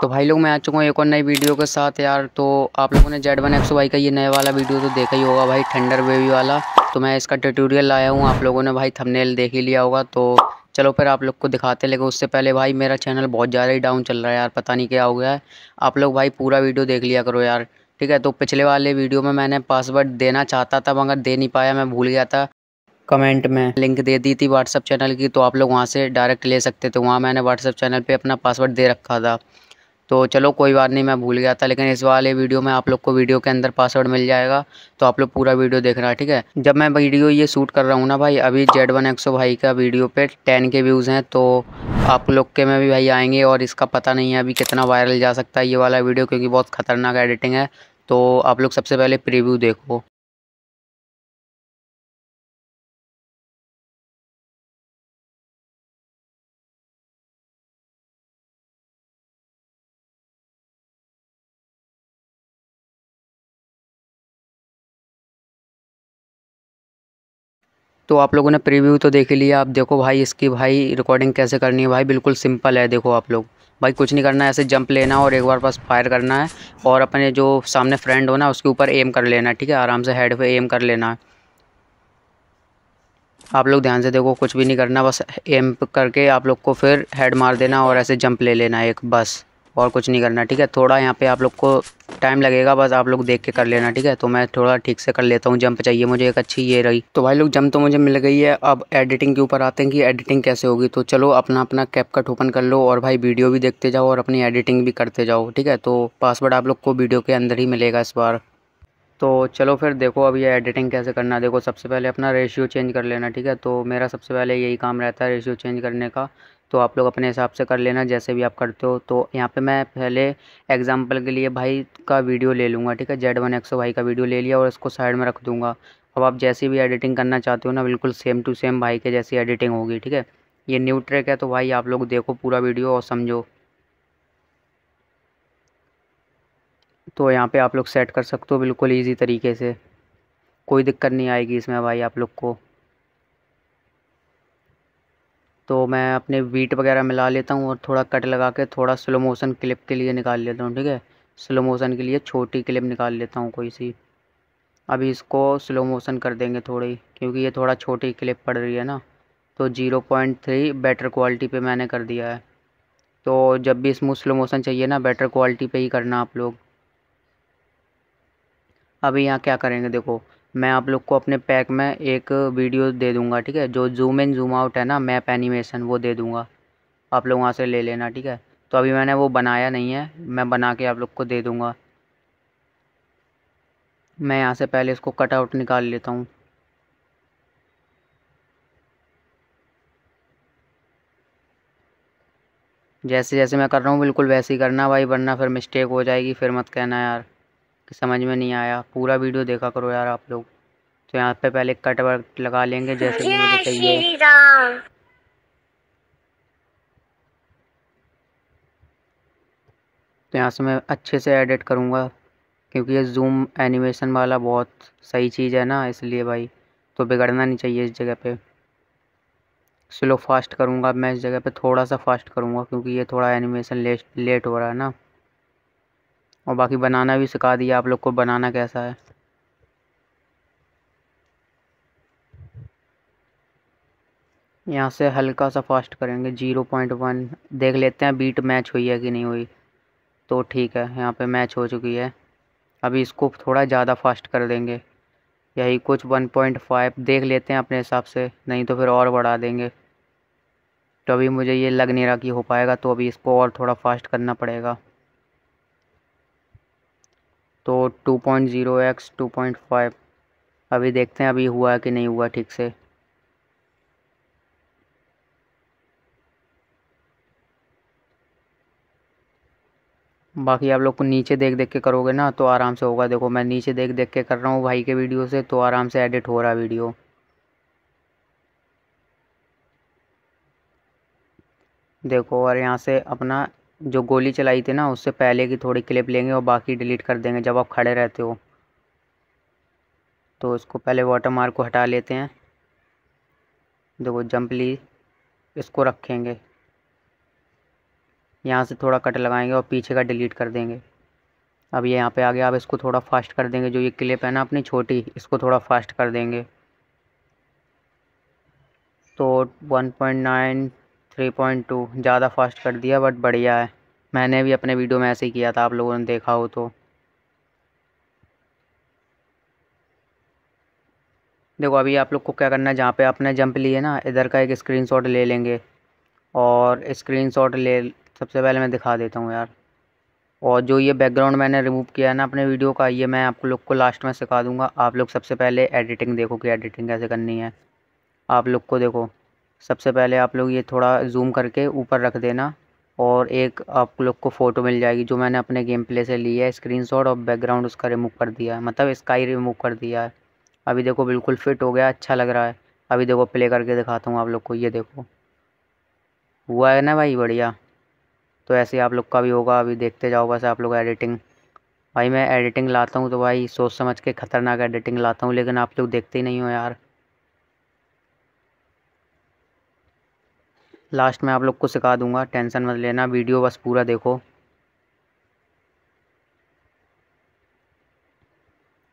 तो भाई लोग मैं आ चुका हूँ एक और नई वीडियो के साथ यार तो आप लोगों ने जेड वन एक्स वाई का ये नया वाला वीडियो तो देखा ही होगा भाई थंडर वेवी वाला तो मैं इसका ट्यूटोरियल लाया हूँ आप लोगों ने भाई थंबनेल देख ही लिया होगा तो चलो फिर आप लोग को दिखाते लेकिन उससे पहले भाई मेरा चैनल बहुत ज़्यादा ही डाउन चल रहा है यार पता नहीं क्या हो गया है आप लोग भाई पूरा वीडियो देख लिया करो यार ठीक है तो पिछले वाले वीडियो में मैंने पासवर्ड देना चाहता था मगर दे नहीं पाया मैं भूल गया था कमेंट में लिंक दे दी थी व्हाट्सअप चैनल की तो आप लोग वहाँ से डायरेक्ट ले सकते थे तो वहाँ मैंने व्हाट्सअप चैनल पर अपना पासवर्ड दे रखा था तो चलो कोई बात नहीं मैं भूल गया था लेकिन इस वाले वीडियो में आप लोग को वीडियो के अंदर पासवर्ड मिल जाएगा तो आप लोग पूरा वीडियो देखना ठीक है जब मैं वीडियो ये शूट कर रहा हूँ ना भाई अभी जेड वन एक्सो भाई का वीडियो पे टेन के व्यूज़ हैं तो आप लोग के में भी भाई आएंगे और इसका पता नहीं है अभी कितना वायरल जा सकता है ये वाला वीडियो क्योंकि बहुत ख़तरनाक एडिटिंग है तो आप लोग सबसे पहले प्रीव्यू देखो तो आप लोगों ने प्रीव्यू तो देख लिया आप देखो भाई इसकी भाई रिकॉर्डिंग कैसे करनी है भाई बिल्कुल सिंपल है देखो आप लोग भाई कुछ नहीं करना है ऐसे जंप लेना और एक बार बस फायर करना है और अपने जो सामने फ्रेंड हो ना उसके ऊपर एम कर लेना ठीक है आराम से हेड पे एम कर लेना है आप लोग ध्यान से देखो कुछ भी नहीं करना बस एम करके आप लोग को फिर हेड मार देना और ऐसे जंप ले लेना है एक बस और कुछ नहीं करना ठीक है थोड़ा यहाँ पे आप लोग को टाइम लगेगा बस आप लोग देख के कर लेना ठीक है तो मैं थोड़ा ठीक से कर लेता हूँ जंप चाहिए मुझे एक अच्छी ये रही तो भाई लोग जंप तो मुझे मिल गई है अब एडिटिंग के ऊपर आते हैं कि एडिटिंग कैसे होगी तो चलो अपना अपना कैप कट ओपन कर लो और भाई वीडियो भी देखते जाओ और अपनी एडिटिंग भी करते जाओ ठीक है तो पासवर्ड आप लोग को वीडियो के अंदर ही मिलेगा इस बार तो चलो फिर देखो अब ये एडिटिंग कैसे करना देखो सबसे पहले अपना रेशियो चेंज कर लेना ठीक है तो मेरा सबसे पहले यही काम रहता है रेशियो चेंज करने का तो आप लोग अपने हिसाब से कर लेना जैसे भी आप करते हो तो यहाँ पे मैं पहले एग्जांपल के लिए भाई का वीडियो ले लूँगा ठीक है जेड वन एक्सो भाई का वीडियो ले लिया और इसको साइड में रख दूँगा अब आप जैसी भी एडिटिंग करना चाहते हो ना बिल्कुल सेम टू सेम भाई के जैसी एडिटिंग होगी ठीक है ये न्यू ट्रैक है तो भाई आप लोग देखो पूरा वीडियो और समझो तो यहाँ पर आप लोग सेट कर सकते हो बिल्कुल ईजी तरीके से कोई दिक्कत नहीं आएगी इसमें भाई आप लोग को तो मैं अपने वीट वगैरह मिला लेता हूँ और थोड़ा कट लगा के थोड़ा स्लो मोशन क्लिप के लिए निकाल लेता हूँ ठीक है स्लो मोशन के लिए छोटी क्लिप निकाल लेता हूँ कोई सी अभी इसको स्लो मोशन कर देंगे थोड़ी क्योंकि ये थोड़ा छोटी क्लिप पड़ रही है ना तो zero point three better quality पे मैंने कर दिया है तो जब भी स्मूथ स्लो मोशन चाहिए ना बेटर क्वालिटी पे ही करना आप लोग अभी यहाँ क्या करेंगे देखो मैं आप लोग को अपने पैक में एक वीडियो दे दूँगा ठीक है जो जूम इन जूम आउट है ना मैप एनिमेशन वो दे दूँगा आप लोग वहाँ से ले लेना ठीक है तो अभी मैंने वो बनाया नहीं है मैं बना के आप लोग को दे दूँगा मैं यहाँ से पहले इसको कटआउट निकाल लेता हूँ जैसे जैसे मैं कर रहा हूँ बिल्कुल वैसे ही करना भाई वरना फिर मिस्टेक हो जाएगी फिर मत कहना यार कि समझ में नहीं आया पूरा वीडियो देखा करो यार आप लोग तो यहाँ पे पहले कट वर्क लगा लेंगे जैसे कि मुझे चाहिए तो यहाँ से मैं अच्छे से एडिट करूँगा क्योंकि ये जूम एनिमेशन वाला बहुत सही चीज़ है ना इसलिए भाई तो बिगड़ना नहीं चाहिए इस जगह पे स्लो फास्ट करूँगा मैं इस जगह पे थोड़ा सा फास्ट करूँगा क्योंकि ये थोड़ा एनिमेशन लेट लेट हो रहा है ना और बाकी बनाना भी सिखा दिया आप लोग को बनाना कैसा है यहाँ से हल्का सा फास्ट करेंगे जीरो पॉइंट वन देख लेते हैं बीट मैच हुई है कि नहीं हुई तो ठीक है यहाँ पे मैच हो चुकी है अभी इसको थोड़ा ज़्यादा फास्ट कर देंगे यही कुछ वन पॉइंट फाइव देख लेते हैं अपने हिसाब से नहीं तो फिर और बढ़ा देंगे तो अभी मुझे ये लग नहीं रहा कि हो पाएगा तो अभी इसको और थोड़ा फास्ट करना पड़ेगा तो two point zero X two point five अभी देखते हैं अभी हुआ है कि नहीं हुआ ठीक से बाकी आप लोग को नीचे देख देख के करोगे ना तो आराम से होगा देखो मैं नीचे देख देख के कर रहा हूँ भाई के वीडियो से तो आराम से एडिट हो रहा है वीडियो देखो और यहाँ से अपना जो गोली चलाई थी ना उससे पहले की थोड़ी क्लिप लेंगे और बाकी डिलीट कर देंगे जब आप खड़े रहते हो तो इसको पहले वाटर मार्क को हटा लेते हैं देखो जंप ली इसको रखेंगे यहाँ से थोड़ा कट लगाएंगे और पीछे का डिलीट कर देंगे अब ये यहाँ पे आ गया अब इसको थोड़ा फास्ट कर देंगे जो ये क्लिप है ना अपनी छोटी इसको थोड़ा फास्ट कर देंगे तो 1.9 थ्री पॉइंट टू ज़्यादा फास्ट कर दिया बट बढ़िया है मैंने भी अपने वीडियो में ऐसे ही किया था आप लोगों ने देखा हो तो देखो अभी आप लोग को क्या करना है जहाँ पे आपने जंप लिए ना इधर का एक स्क्रीनशॉट ले लेंगे और स्क्रीनशॉट ले सबसे पहले मैं दिखा देता हूँ यार और जो ये बैकग्राउंड मैंने रिमूव किया है ना अपने वीडियो का ये मैं आप लोग को लास्ट में सिखा दूँगा आप लोग सबसे पहले एडिटिंग देखो कि एडिटिंग कैसे करनी है आप लोग को देखो सबसे पहले आप लोग ये थोड़ा जूम करके ऊपर रख देना और एक आप लोग को फ़ोटो मिल जाएगी जो मैंने अपने गेम प्ले से ली है स्क्रीनशॉट और बैकग्राउंड उसका रिमूव कर दिया है मतलब स्काई रिमूव कर दिया है अभी देखो बिल्कुल फिट हो गया अच्छा लग रहा है अभी देखो प्ले करके दिखाता हूँ आप लोग को ये देखो हुआ है ना भाई बढ़िया तो ऐसे आप लोग का भी होगा अभी देखते जाओ बस आप लोग एडिटिंग भाई मैं एडिटिंग लाता हूँ तो भाई सोच समझ के ख़तरनाक एडिटिंग लाता हूँ लेकिन आप लोग देखते ही नहीं हो यार लास्ट में आप लोग को सिखा दूंगा टेंशन मत लेना वीडियो बस पूरा देखो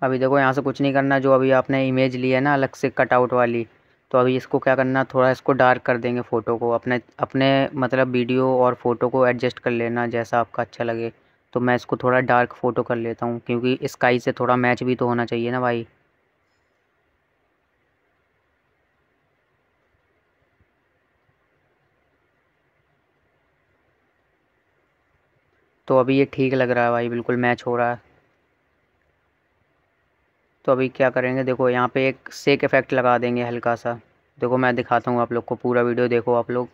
अभी देखो यहाँ से कुछ नहीं करना जो अभी आपने इमेज ली है ना अलग से कटआउट वाली तो अभी इसको क्या करना थोड़ा इसको डार्क कर देंगे फ़ोटो को अपने अपने मतलब वीडियो और फ़ोटो को एडजस्ट कर लेना जैसा आपका अच्छा लगे तो मैं इसको थोड़ा डार्क फ़ोटो कर लेता हूँ क्योंकि स्काई से थोड़ा मैच भी तो होना चाहिए ना भाई तो अभी ये ठीक लग रहा है भाई बिल्कुल मैच हो रहा है तो अभी क्या करेंगे देखो यहाँ पे एक सेक इफ़ेक्ट लगा देंगे हल्का सा देखो मैं दिखाता हूँ आप लोग को पूरा वीडियो देखो आप लोग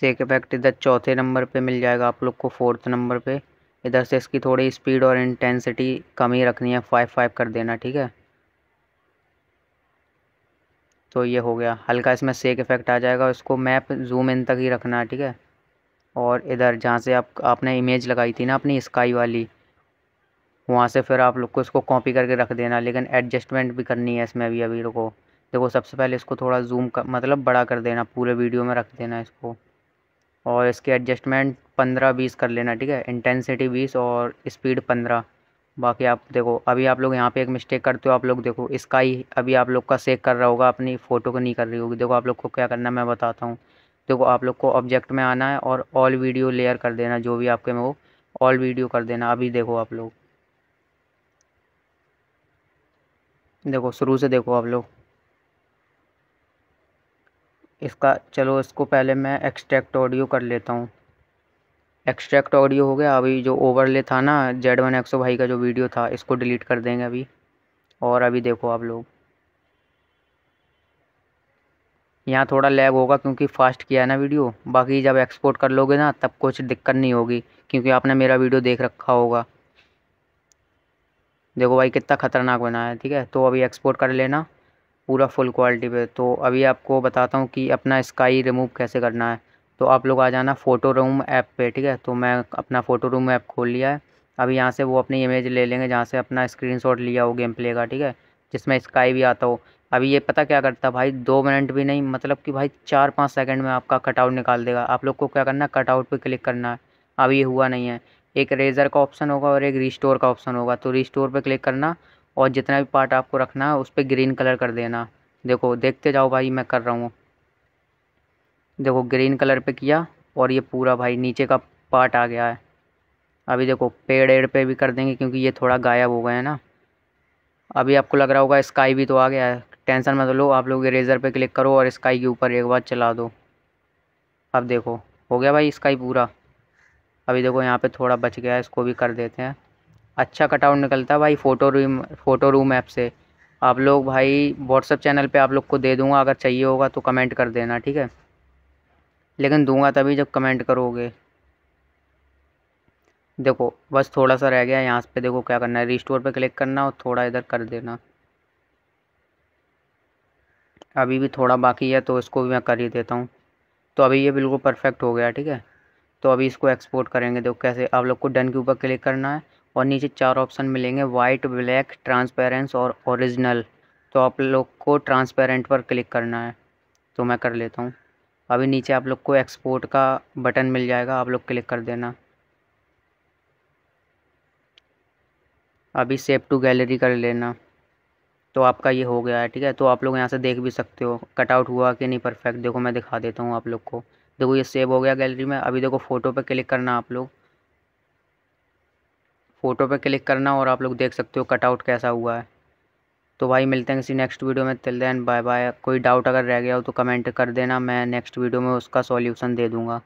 सेक इफ़ेक्ट इधर चौथे नंबर पे मिल जाएगा आप लोग को फोर्थ नंबर पे इधर से इसकी थोड़ी स्पीड और इंटेंसिटी कम ही रखनी है फाइव फाइव कर देना ठीक है तो ये हो गया हल्का इसमें सेक इफ़ेक्ट आ जाएगा इसको मैप जूम इन तक ही रखना है ठीक है और इधर जहाँ से आप आपने इमेज लगाई थी ना अपनी स्काई वाली वहाँ से फिर आप लोग को इसको कॉपी करके रख देना लेकिन एडजस्टमेंट भी करनी है इसमें अभी अभी को देखो सबसे पहले इसको थोड़ा जूम कर मतलब बड़ा कर देना पूरे वीडियो में रख देना इसको और इसके एडजस्टमेंट पंद्रह बीस कर लेना ठीक है इंटेंसिटी बीस और स्पीड पंद्रह बाकी आप देखो अभी आप लोग यहाँ पे एक मिस्टेक करते हो आप लोग देखो इसका ही अभी आप लोग का सेक कर रहा होगा अपनी फ़ोटो को नहीं कर रही होगी देखो आप लोग को क्या करना मैं बताता हूँ देखो आप लोग को ऑब्जेक्ट में आना है और ऑल वीडियो लेयर कर देना जो भी आपके में हो ऑल वीडियो कर देना अभी देखो आप लोग देखो शुरू से देखो आप लोग इसका चलो इसको पहले मैं एक्सट्रैक्ट ऑडियो कर लेता हूँ एक्सट्रैक्ट ऑडियो हो गया अभी जो ओवरले था ना जेड वन एक्सो भाई का जो वीडियो था इसको डिलीट कर देंगे अभी और अभी देखो आप लोग यहाँ थोड़ा लैग होगा क्योंकि फ़ास्ट किया है ना वीडियो बाकी जब एक्सपोर्ट कर लोगे ना तब कुछ दिक्कत नहीं होगी क्योंकि आपने मेरा वीडियो देख रखा होगा देखो भाई कितना ख़तरनाक बना है ठीक है तो अभी एक्सपोर्ट कर लेना पूरा फुल क्वालिटी पे तो अभी आपको बताता हूँ कि अपना स्काई रिमूव कैसे करना है तो आप लोग आ जाना फ़ोटो रूम ऐप पे ठीक है तो मैं अपना फ़ोटो रूम ऐप खोल लिया है अब यहाँ से वो अपनी इमेज ले लेंगे जहाँ से अपना स्क्रीनशॉट लिया हो गेम प्ले का ठीक है जिसमें स्काई भी आता हो अभी ये पता क्या करता भाई दो मिनट भी नहीं मतलब कि भाई चार पाँच सेकंड में आपका कटआउट निकाल देगा आप लोग को क्या करना है कटआउट पर क्लिक करना है अभी ये हुआ नहीं है एक रेज़र का ऑप्शन होगा और एक रिस्टोर का ऑप्शन होगा तो रिस्टोर पर क्लिक करना और जितना भी पार्ट आपको रखना है उस पर ग्रीन कलर कर देना देखो देखते जाओ भाई मैं कर रहा हूँ देखो ग्रीन कलर पे किया और ये पूरा भाई नीचे का पार्ट आ गया है अभी देखो पेड़ एड़ पे भी कर देंगे क्योंकि ये थोड़ा गायब हो गए हैं ना अभी आपको लग रहा होगा स्काई भी तो आ गया है टेंशन मत लो आप लोग इरेजर पे क्लिक करो और स्काई के ऊपर एक बार चला दो अब देखो हो गया भाई स्काई पूरा अभी देखो यहाँ पर थोड़ा बच गया है इसको भी कर देते हैं अच्छा कटआउट निकलता है भाई photo room photo room app से आप लोग भाई व्हाट्सअप चैनल पे आप लोग को दे दूँगा अगर चाहिए होगा तो कमेंट कर देना ठीक है लेकिन दूंगा तभी जब कमेंट करोगे देखो बस थोड़ा सा रह गया यहाँ पे देखो क्या करना है रिस्टोर पे क्लिक करना और थोड़ा इधर कर देना अभी भी थोड़ा बाकी है तो इसको भी मैं कर ही देता हूँ तो अभी ये बिल्कुल परफेक्ट हो गया ठीक है तो अभी इसको एक्सपोर्ट करेंगे देखो कैसे आप लोग को डन के ऊपर क्लिक करना है और नीचे चार ऑप्शन मिलेंगे वाइट ब्लैक ट्रांसपेरेंस और ओरिजिनल तो आप लोग को ट्रांसपेरेंट पर क्लिक करना है तो मैं कर लेता हूँ अभी नीचे आप लोग को एक्सपोर्ट का बटन मिल जाएगा आप लोग क्लिक कर देना अभी सेव टू गैलरी कर लेना तो आपका ये हो गया है ठीक है तो आप लोग यहाँ से देख भी सकते हो कटआउट हुआ कि नहीं परफेक्ट देखो मैं दिखा देता हूँ आप लोग को देखो ये सेव हो गया गैलरी में अभी देखो फ़ोटो पे क्लिक करना आप लोग फ़ोटो पे क्लिक करना और आप लोग देख सकते हो कटआउट कैसा हुआ है तो भाई मिलते हैं किसी नेक्स्ट वीडियो में तिल देन बाय बाय कोई डाउट अगर रह गया हो तो कमेंट कर देना मैं नेक्स्ट वीडियो में उसका सॉल्यूशन दे दूँगा